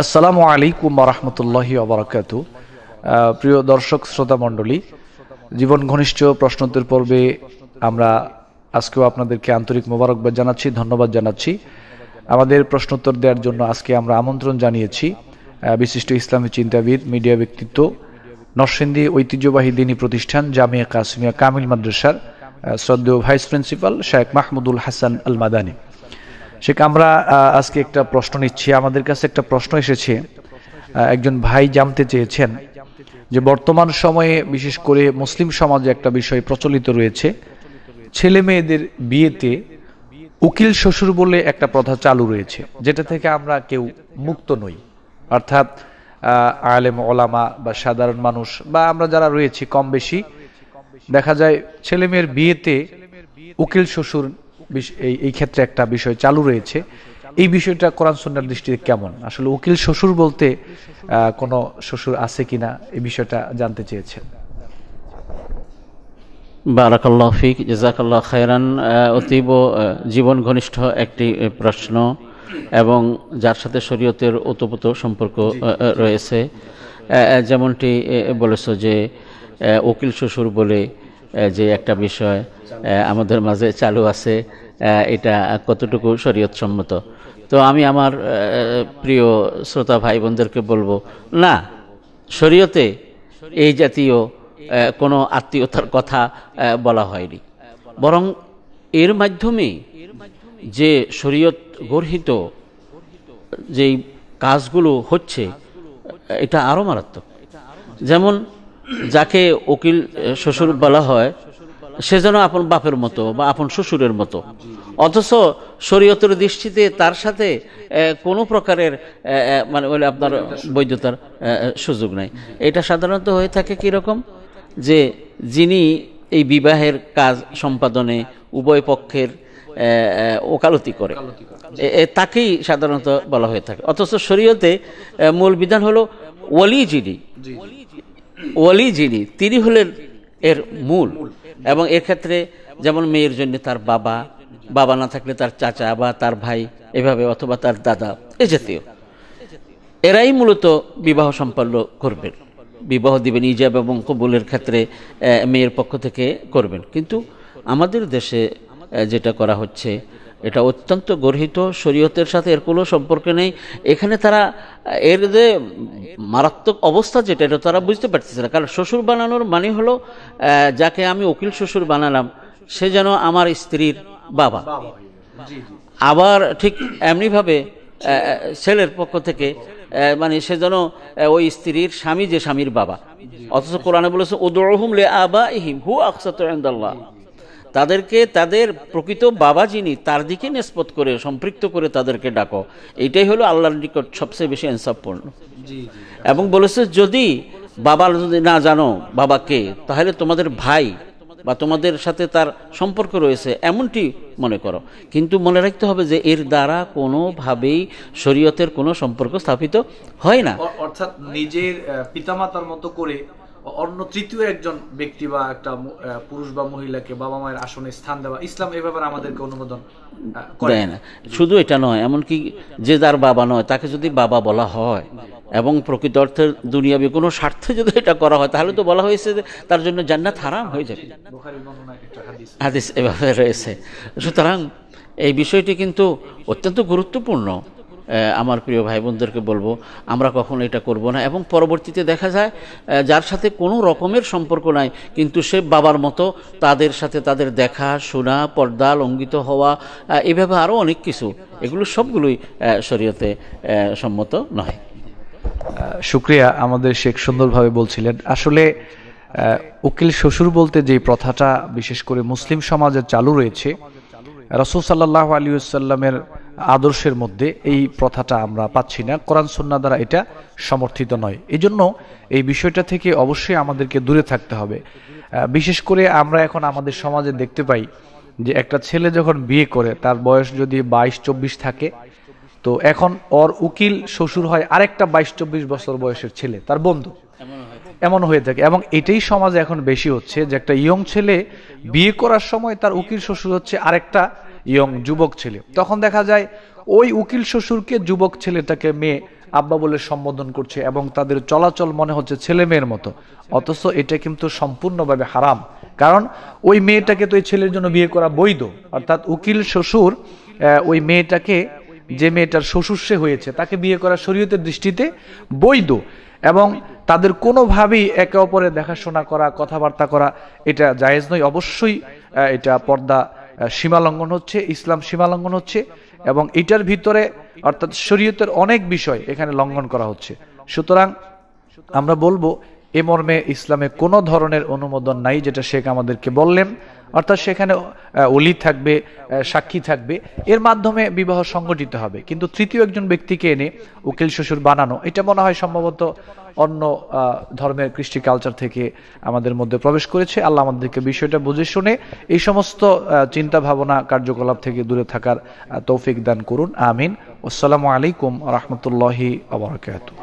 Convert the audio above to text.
আসসালামু আলাইকুম রহমতুল্লাহ আবরাকাত প্রিয় দর্শক শ্রোতা মণ্ডলী জীবন ঘনিষ্ঠ প্রশ্নোত্তর পর্বে আমরা আজকেও আপনাদেরকে আন্তরিক মোবারকবাদ জানাচ্ছি ধন্যবাদ জানাচ্ছি আমাদের প্রশ্নোত্তর দেওয়ার জন্য আজকে আমরা আমন্ত্রণ জানিয়েছি বিশিষ্ট ইসলামী চিন্তাবিদ মিডিয়া ব্যক্তিত্ব নরসিংদী ঐতিহ্যবাহী দিনী প্রতিষ্ঠান জামিয়া কাসমিয়া কামিল মাদ্রাসার শ্রদ্ধেয় ভাইস প্রিন্সিপাল শেখ মাহমুদুল হাসান আল মাদানী সে আমরা আজকে একটা প্রশ্ন নিচ্ছি আমাদের কাছে একটা প্রশ্ন এসেছে একজন ভাই জানতে চেয়েছেন যে বর্তমান সময়ে বিশেষ করে মুসলিম সমাজে একটা বিষয় প্রচলিত রয়েছে ছেলে মেয়েদের বিয়েতে উকিল শ্বশুর বলে একটা প্রথা চালু রয়েছে যেটা থেকে আমরা কেউ মুক্ত নই অর্থাৎ আলেম ওলামা বা সাধারণ মানুষ বা আমরা যারা রয়েছি কম বেশি দেখা যায় ছেলে মেয়ের বিয়েতে উকিল শ্বশুর এই এই ক্ষেত্রে একটা বিষয় চালু রয়েছে এই বিষয়টা কোরআন সন্ন্যার দৃষ্টিতে কেমন আসলে উকিল শ্বশুর বলতে কোনো শ্বশুর আছে কিনা এই বিষয়টা জানতে চেয়েছেন বারাকাল্লাহ ফিক খায়রান অতীব জীবন ঘনিষ্ঠ একটি প্রশ্ন এবং যার সাথে শরীয়তের ওতপ্রোত সম্পর্ক রয়েছে যেমনটি বলেছ যে উকিল শ্বশুর বলে যে একটা বিষয় আমাদের মাঝে চালু আছে এটা কতটুকু শরীয়তসম্মত তো আমি আমার প্রিয় শ্রোতা ভাই বোনদেরকে বলবো না শরীয়তে এই জাতীয় কোনো আত্মীয়তার কথা বলা হয়নি বরং এর মাধ্যমে যে শরীয়ত গর্হিত যেই কাজগুলো হচ্ছে এটা আরও মারাত্মক যেমন যাকে উকিল শ্বশুর বলা হয় সে যেন আপন বাপের মতো বা আপন শ্বশুরের মতো অথচ শরীয়তের দৃষ্টিতে তার সাথে কোনো প্রকারের মানে বলে আপনার বৈধতার সুযোগ নাই এটা সাধারণত হয়ে থাকে কীরকম যে যিনি এই বিবাহের কাজ সম্পাদনে উভয় পক্ষের ওকালতি করে তাকেই সাধারণত বলা হয়ে থাকে অথচ শরীয়তে মূল বিধান হলো ওলি যিনি ওয়ালি যিনি তিনি হলেন এর মূল এবং এক্ষেত্রে যেমন মেয়ের জন্য তার বাবা বাবা না থাকলে তার চাচা বা তার ভাই এভাবে অথবা তার দাদা এ জাতীয় এরাই মূলত বিবাহ সম্পন্ন করবেন বিবাহ দিবেন ইজাব এবং কবুলের ক্ষেত্রে মেয়ের পক্ষ থেকে করবেন কিন্তু আমাদের দেশে যেটা করা হচ্ছে এটা অত্যন্ত গর্হিত শরীয়তের সাথে এর কোনো সম্পর্ক নেই এখানে তারা এর যে মারাত্মক অবস্থা যেটা এটা তারা বুঝতে পারতেছে না কারণ শ্বশুর বানানোর মানে হলো যাকে আমি উকিল শ্বশুর বানালাম সে যেন আমার স্ত্রীর বাবা আবার ঠিক এমনিভাবে ছেলের পক্ষ থেকে মানে সে যেন ওই স্ত্রীর স্বামী যে স্বামীর বাবা অথচ কোরআনে বলেছে উদরহুম লে আবা ইহিম হু আকসাত আল্লাহ তাদেরকে তাদের প্রকৃত বাবা যিনি তার দিকে নিষ্পত করে সম্পৃক্ত করে তাদেরকে ডাকো এটাই হলো আল্লাহর নিকট সবচেয়ে বেশি ইনসাফপূর্ণ এবং বলেছে যদি বাবা যদি না জানো বাবাকে তাহলে তোমাদের ভাই বা তোমাদের সাথে তার সম্পর্ক রয়েছে এমনটি মনে করো কিন্তু মনে রাখতে হবে যে এর দ্বারা কোনোভাবেই শরীয়তের কোনো সম্পর্ক স্থাপিত হয় না অর্থাৎ নিজের পিতামাতার মতো করে অন্য তৃতীয় একজন ব্যক্তি বা একটা পুরুষ বা মহিলাকে বাবা মায়ের আসনে স্থান দেওয়া ইসলাম এ ব্যাপারে আমাদেরকে অনুমোদন দেয় না শুধু এটা নয় এমনকি যে যার বাবা নয় তাকে যদি বাবা বলা হয় এবং প্রকৃত অর্থে দুনিয়াবি কোনো স্বার্থে যদি এটা করা হয় তাহলে তো বলা হয়েছে যে তার জন্য জান্নাত হারাম হয়ে যাবে হাদিস এভাবে রয়েছে সুতরাং এই বিষয়টি কিন্তু অত্যন্ত গুরুত্বপূর্ণ আমার প্রিয় ভাই বোনদেরকে বলবো আমরা কখনো এটা করব না এবং পরবর্তীতে দেখা যায় যার সাথে কোনো রকমের সম্পর্ক নাই কিন্তু সে বাবার মতো তাদের সাথে তাদের দেখা শোনা পর্দা লঙ্ঘিত হওয়া এভাবে আরও অনেক কিছু এগুলো সবগুলোই শরীয়তে সম্মত নয় শুক্রিয়া আমাদের শেখ সুন্দরভাবে বলছিলেন আসলে উকিল শ্বশুর বলতে যে প্রথাটা বিশেষ করে মুসলিম সমাজের চালু রয়েছে রসুল সাল্লাহ আলী সাল্লামের আদর্শের মধ্যে এই প্রথাটা আমরা পাচ্ছি না কোরআন সন্না দ্বারা এটা সমর্থিত নয় এই জন্য এই বিষয়টা থেকে অবশ্যই আমাদেরকে দূরে থাকতে হবে বিশেষ করে আমরা এখন আমাদের সমাজে দেখতে পাই যে একটা ছেলে যখন বিয়ে করে তার বয়স যদি বাইশ চব্বিশ থাকে তো এখন ওর উকিল শ্বশুর হয় আরেকটা বাইশ চব্বিশ বছর বয়সের ছেলে তার বন্ধু এমন হয়ে থাকে এবং এটাই সমাজে এখন বেশি হচ্ছে যে একটা ইয়ং ছেলে বিয়ে করার সময় তার উকিল শ্বশুর হচ্ছে আরেকটা ইয়ং যুবক ছেলে তখন দেখা যায় ওই উকিল শ্বশুরকে যুবক ছেলেটাকে মেয়ে আব্বা বলে সম্বোধন করছে এবং তাদের চলাচল মনে হচ্ছে ছেলে মেয়ের মতো অথচ এটা কিন্তু সম্পূর্ণভাবে হারাম কারণ ওই মেয়েটাকে তো ওই ছেলের জন্য বিয়ে করা বৈধ অর্থাৎ উকিল শ্বশুর ওই মেয়েটাকে যে মেয়েটার শ্বশুর সে হয়েছে তাকে বিয়ে করা শরীয়তের দৃষ্টিতে বৈধ এবং তাদের কোনোভাবেই একে অপরের দেখাশোনা করা কথাবার্তা করা এটা জায়েজ নয় অবশ্যই এটা পর্দা সীমালঙ্ঘন হচ্ছে ইসলাম সীমালঙ্ঘন হচ্ছে এবং এটার ভিতরে অর্থাৎ শরীয়তের অনেক বিষয় এখানে লঙ্ঘন করা হচ্ছে সুতরাং আমরা বলবো এ মর্মে ইসলামে কোনো ধরনের অনুমোদন নাই যেটা শেখ আমাদেরকে বললেন অর্থাৎ সেখানে অলি থাকবে সাক্ষী থাকবে এর মাধ্যমে বিবাহ সংগঠিত হবে কিন্তু তৃতীয় একজন ব্যক্তিকে এনে উকিল শ্বশুর বানানো এটা মনে হয় সম্ভবত অন্য ধর্মের কৃষ্টি কালচার থেকে আমাদের মধ্যে প্রবেশ করেছে আল্লাহ আমাদেরকে বিষয়টা বুঝে শুনে এই সমস্ত চিন্তা ভাবনা কার্যকলাপ থেকে দূরে থাকার তৌফিক দান করুন আমিন আসসালামু আলাইকুম রহমতুল্লাহি আবরকাত